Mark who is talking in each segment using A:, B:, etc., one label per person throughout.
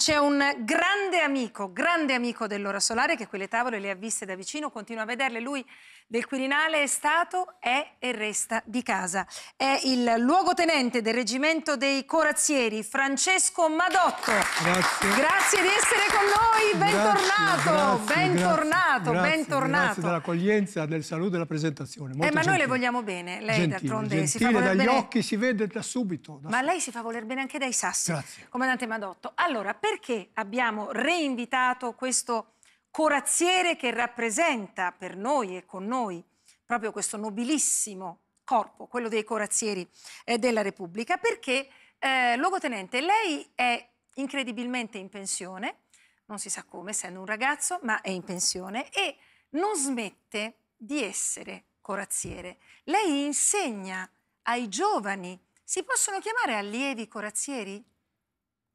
A: C'è un grande amico, grande amico dell'ora solare che quelle tavole le ha viste da vicino, continua a vederle. Lui del Quirinale è stato, è e resta di casa. È il luogotenente del reggimento dei corazzieri, Francesco Madotto. Grazie. Grazie di essere con noi, bentornato, grazie, bentornato, grazie, bentornato. Grazie
B: dell'accoglienza, del saluto e della presentazione. Molto eh, ma gentile. noi le
A: vogliamo bene, lei d'altronde si fa voler dagli occhi
B: si vede da subito. Da
A: ma subito. lei si fa voler bene anche dai sassi, grazie. comandante Madotto. Allora, perché abbiamo reinvitato questo corazziere che rappresenta per noi e con noi proprio questo nobilissimo corpo, quello dei corazzieri eh, della Repubblica, perché, eh, logotenente, lei è incredibilmente in pensione, non si sa come, essendo un ragazzo, ma è in pensione e non smette di essere corazziere. Lei insegna ai giovani, si possono chiamare allievi corazzieri?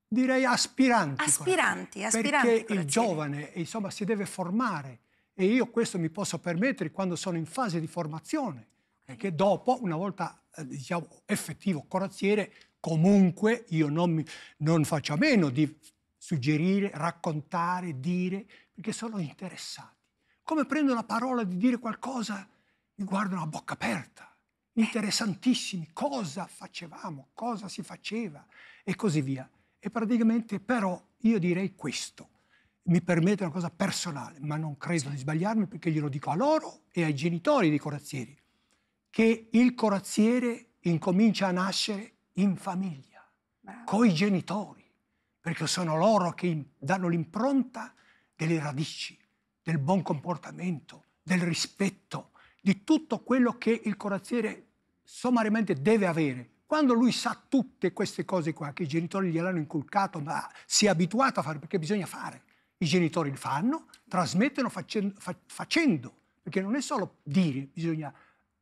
B: direi aspiranti. Aspiranti, aspiranti. Perché il giovane eh, insomma, si deve formare e io questo mi posso permettere quando sono in fase di formazione, perché dopo, una volta eh, diciamo, effettivo corazziere, comunque io non, mi, non faccio a meno di suggerire, raccontare, dire, perché sono interessati. Come prendo la parola di dire qualcosa, mi guardano a bocca aperta eh. interessantissimi, cosa facevamo, cosa si faceva e così via. E praticamente però io direi questo. Mi permette una cosa personale, ma non credo di sbagliarmi perché glielo dico a loro e ai genitori dei corazzieri, che il corazziere incomincia a nascere in famiglia, coi genitori, perché sono loro che danno l'impronta delle radici, del buon comportamento, del rispetto, di tutto quello che il corazziere sommariamente deve avere quando lui sa tutte queste cose qua che i genitori gliel'hanno inculcato, ma si è abituato a fare perché bisogna fare, i genitori lo fanno, trasmettono facendo, fa, facendo, perché non è solo dire, bisogna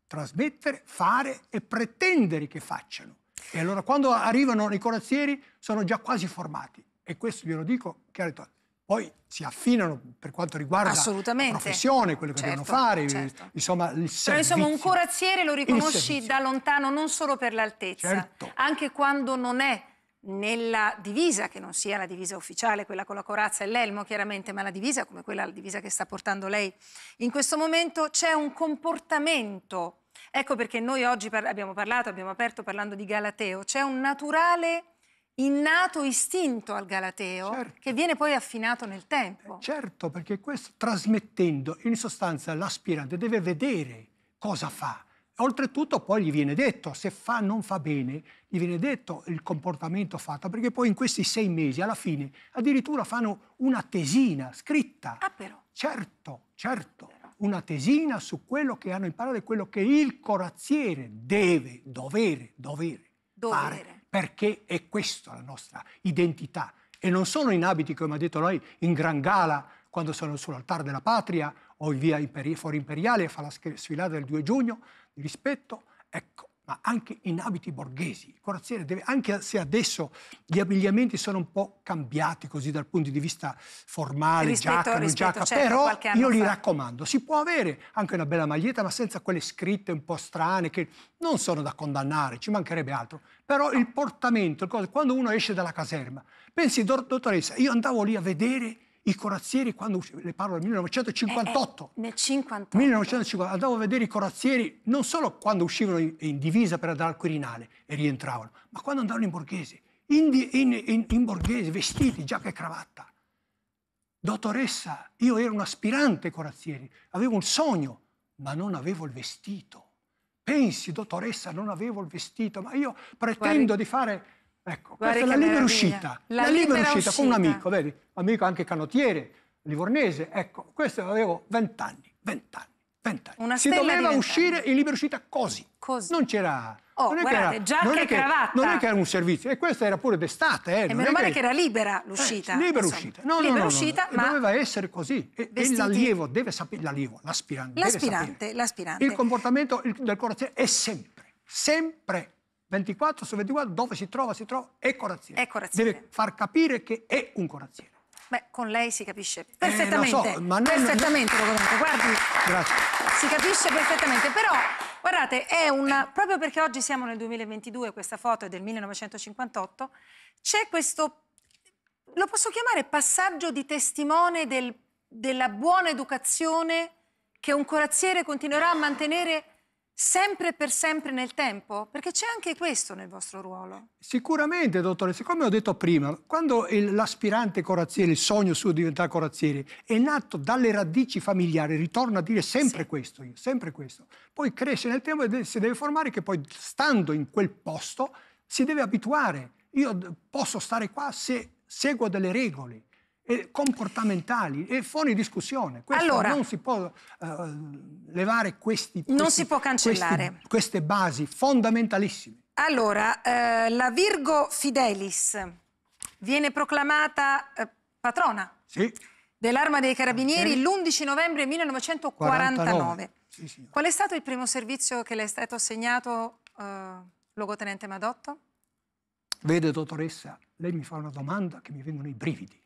B: trasmettere, fare e pretendere che facciano. E allora quando arrivano nei corazzieri sono già quasi formati. E questo glielo dico chiaramente poi si affinano per quanto riguarda la professione, quello che certo, devono fare, certo. insomma il servizio. Però insomma un
A: corazziere lo riconosci da lontano non solo per l'altezza, certo. anche quando non è nella divisa, che non sia la divisa ufficiale, quella con la corazza e l'elmo chiaramente, ma la divisa come quella, la divisa che sta portando lei in questo momento, c'è un comportamento. Ecco perché noi oggi par abbiamo parlato, abbiamo aperto parlando di Galateo, c'è un naturale comportamento, innato istinto al Galateo certo. che viene poi affinato nel tempo.
B: Eh, certo, perché questo trasmettendo in sostanza l'aspirante deve vedere cosa fa. Oltretutto poi gli viene detto, se fa non fa bene, gli viene detto il comportamento fatto, perché poi in questi sei mesi alla fine addirittura fanno una tesina scritta. Ah però. Certo, certo, una tesina su quello che hanno imparato e quello che il corazziere deve, dovere, dovere, dovere. fare perché è questa la nostra identità. E non sono in abiti, come ha detto lei, in gran gala quando sono sull'altare della patria o in via imperi- fuori imperiale a fare la sfilata del 2 giugno, di rispetto. Ecco, ma anche in abiti borghesi. Il corazziere deve, anche se adesso gli abbigliamenti sono un po' cambiati così dal punto di vista formale, rispetto, giacca, rispetto, non giacca, certo, però io li raccomando, si può avere anche una bella maglietta, ma senza quelle scritte un po' strane che non sono da condannare, ci mancherebbe altro. Però il portamento, quando uno esce dalla caserma, pensi, dottoressa, io andavo lì a vedere i corazzieri quando le parlo del 1958. Eh, eh, nel 58. 1950 andavo a vedere i corazzieri non solo quando uscivano in, in divisa per andare al Quirinale e rientravano, ma quando andavano in borghese, in, in, in borghese, vestiti, giacca e cravatta. Dottoressa, io ero un aspirante corazzieri, avevo un sogno, ma non avevo il vestito. Pensi, dottoressa, non avevo il vestito, ma io pretendo Guardi. di fare Ecco, Guarda questa è la libera uscita. La, la libera, uscita, uscita, con un amico, vedi? Amico anche canottiere, livornese. Ecco, questo avevo vent'anni, vent'anni, vent'anni. Una si doveva uscire in libera uscita così. così. Non c'era... Oh, non guardate, era, giacca non e cravatta. non è che era un servizio, e questa era pure d'estate. Eh, e meno male che... che... era
A: libera l'uscita. Eh, libera uscita. No, libera no, no, uscita, no. ma... Doveva
B: essere così. E, e l'allievo deve sapere, l'allievo, l'aspirante, l'aspirante, l'aspirante. Il comportamento del corazziere è sempre, sempre 24 su 24 dove si trova, si trova, è corazziere. È corazziere. Deve far capire che è un corazziere.
A: Beh, con lei si capisce perfettamente. Eh, lo so, ma
B: non, perfettamente, non... Lo guardi. Grazie.
A: Si capisce perfettamente, però guardate, è un proprio perché oggi siamo nel 2022, questa foto è del 1958, c'è questo lo posso chiamare passaggio di testimone del, della buona educazione che un corazziere continuerà a mantenere sempre per sempre nel tempo? Perché c'è anche questo nel vostro ruolo.
B: Sicuramente, dottore, siccome ho detto prima, quando l'aspirante corazziere, il sogno suo di diventare corazziere, è nato dalle radici familiari, ritorno a dire sempre sì. questo, io, sempre questo. Poi cresce nel tempo e si deve formare che poi stando in quel posto si deve abituare. Io posso stare qua se seguo delle regole e comportamentali e fuori discussione. Questo allora, non si può uh, levare questi, questi, non si può cancellare. Questi, queste basi fondamentalissime.
A: Allora, eh, la Virgo Fidelis viene proclamata eh, patrona sì. dell'Arma dei Carabinieri sì. l'11 novembre 1949. 49. Sì, Qual è stato il primo servizio che le è stato assegnato, eh, logotenente Madotto?
B: Vede, dottoressa, lei mi fa una domanda che mi vengono i brividi.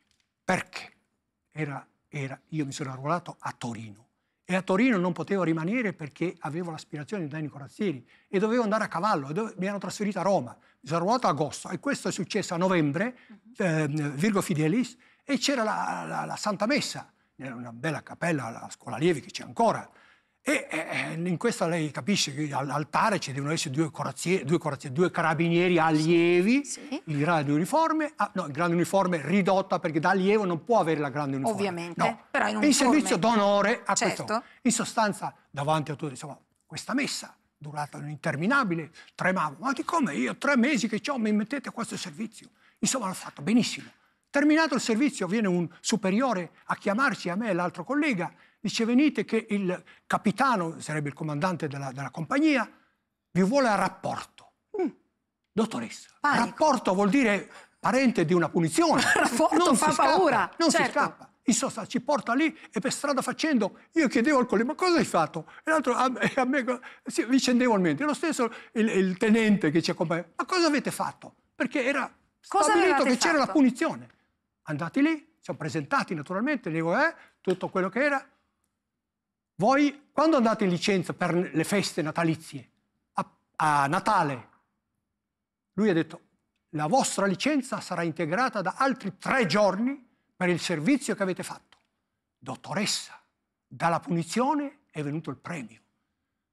B: Perché? Era, era, io mi sono arruolato a Torino e a Torino non potevo rimanere perché avevo l'aspirazione di Danico Corazzieri e dovevo andare a cavallo, dove, mi ero trasferito a Roma, mi sono arruolato a agosto e questo è successo a novembre, eh, Virgo Fidelis, e c'era la, la, la Santa Messa, una bella cappella, la scuola Lievi che c'è ancora, e eh, in questo lei capisce che all'altare ci devono essere due, corazzie, due, corazzie, due carabinieri allievi sì. in grande uniforme, ah, no, in grande uniforme ridotta perché da allievo non può avere la grande uniforme. Ovviamente, no. però in un in servizio d'onore a certo. questo. In sostanza, davanti a tutti, insomma, questa messa durata interminabile, tremavo, ma di come io tre mesi che ho, mi mettete a questo servizio? Insomma, l'ho fatto benissimo. Terminato il servizio, viene un superiore a chiamarci a me e l'altro collega dice venite che il capitano, sarebbe il comandante della, della compagnia, vi vuole a rapporto. Mm. Dottoressa, Panico. rapporto vuol dire parente di una punizione. rapporto non fa paura. Scappa, non certo. si scappa. In sostanza ci porta lì e per strada facendo io chiedevo al collega ma cosa hai fatto? E l'altro a, ah, a me sì, vicendevolmente. Lo stesso il, il tenente che ci accompagna. Ma cosa avete fatto? Perché era cosa stabilito che c'era la punizione. Andati lì, siamo presentati naturalmente, dico eh, tutto quello che era. Voi quando andate in licenza per le feste natalizie, a, a Natale, lui ha detto la vostra licenza sarà integrata da altri tre giorni per il servizio che avete fatto. Dottoressa, dalla punizione è venuto il premio.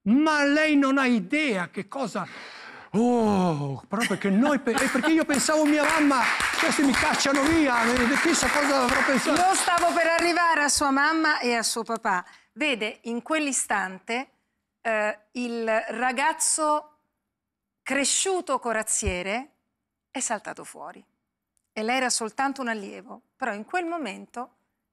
B: Ma lei non ha idea che cosa... Oh, proprio perché noi... perché io pensavo mia mamma, questi mi cacciano via, chissà cosa avrò pensato. Io stavo per arrivare
A: a sua mamma e a suo papà vede in quell'istante eh, il ragazzo cresciuto corazziere è saltato fuori. E lei era soltanto un allievo, però in quel momento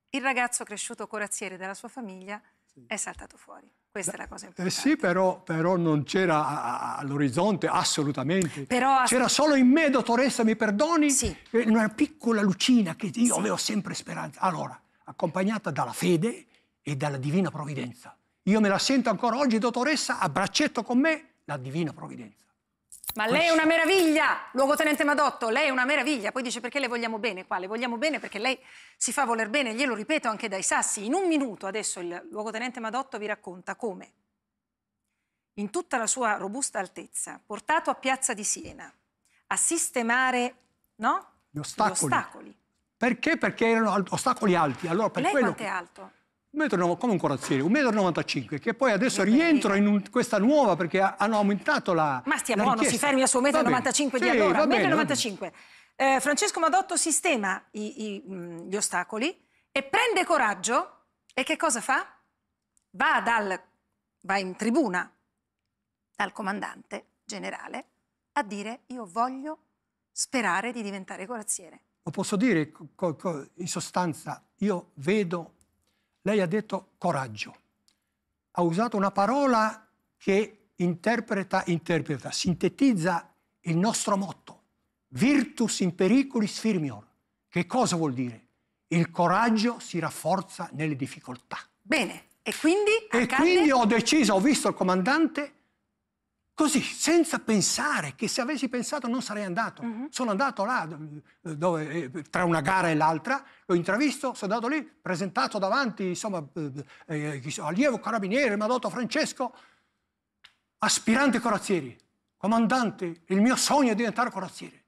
A: il ragazzo cresciuto corazziere della sua famiglia sì. è saltato fuori. Questa è la cosa
B: importante. Eh sì, però, però non c'era all'orizzonte, assolutamente. Però, c'era solo in me, dottoressa, mi perdoni? Sì. Eh, una piccola lucina che io sì. avevo sempre speranza. Allora, accompagnata dalla fede, e dalla divina provvidenza. Io me la sento ancora oggi, dottoressa, a braccetto con me la divina provvidenza. Ma Questo. lei è una
A: meraviglia, luogotenente Madotto, lei è una meraviglia. Poi dice perché le vogliamo bene qua, le vogliamo bene perché lei si fa voler bene, glielo ripeto anche dai sassi. In un minuto adesso il luogotenente Madotto vi racconta come, in tutta la sua robusta altezza, portato a Piazza di Siena, a sistemare no? gli ostacoli. Gli ostacoli.
B: Perché? Perché erano ostacoli alti. Allora, per lei quello... quanto è alto? 1,90, come un corazziere, 1,95 m, che poi adesso rientro in un, questa nuova perché ha, hanno aumentato la. Ma stia buono, richiesta. si fermi al suo 1,95 m di sì, allora. 1,95
A: eh, Francesco Madotto sistema i, i, gli ostacoli e prende coraggio e che cosa fa? Va, dal, va in tribuna dal comandante generale a dire io voglio sperare di diventare corazziere.
B: Lo posso dire in sostanza, io vedo lei ha detto coraggio. Ha usato una parola che interpreta, interpreta, sintetizza il nostro motto. Virtus in periculis firmior. Che cosa vuol dire? Il coraggio si rafforza nelle difficoltà.
A: Bene, e quindi... E accade... quindi ho
B: deciso, ho visto il comandante Così, senza pensare che se avessi pensato non sarei andato. Uh-huh. Sono andato là, dove, eh, tra una gara e l'altra, l'ho intravisto, sono andato lì, presentato davanti, insomma, eh, eh, allievo carabiniere, Madotto Francesco, aspirante corazzieri, comandante, il mio sogno è diventare corazziere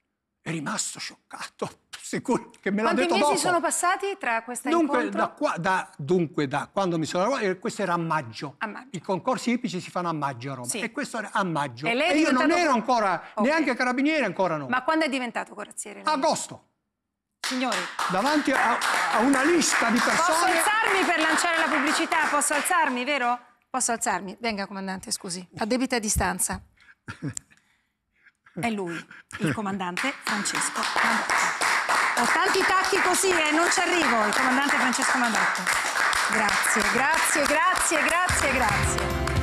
B: è rimasto scioccato. Sicuro che me l'ha Quanti detto dopo. Quanti mesi sono
A: passati tra questa dunque, incontro? Da
B: qua, da, dunque, da quando mi sono laureato, eh, questo era a maggio. a maggio. I concorsi ipici si fanno a maggio a Roma. Sì. E questo era a maggio. E, e io diventato... non ero ancora, okay. neanche carabiniere ancora no.
A: Ma quando è diventato corazziere?
B: Lei? Agosto. Signori. Davanti a, a una lista di persone... Posso
A: alzarmi per lanciare la pubblicità? Posso alzarmi, vero? Posso alzarmi? Venga, comandante, scusi. A debita distanza. È lui, il comandante Francesco Mandotto. Ho tanti tacchi così e non ci arrivo, il comandante Francesco Mandotto. Grazie, grazie, grazie, grazie, grazie.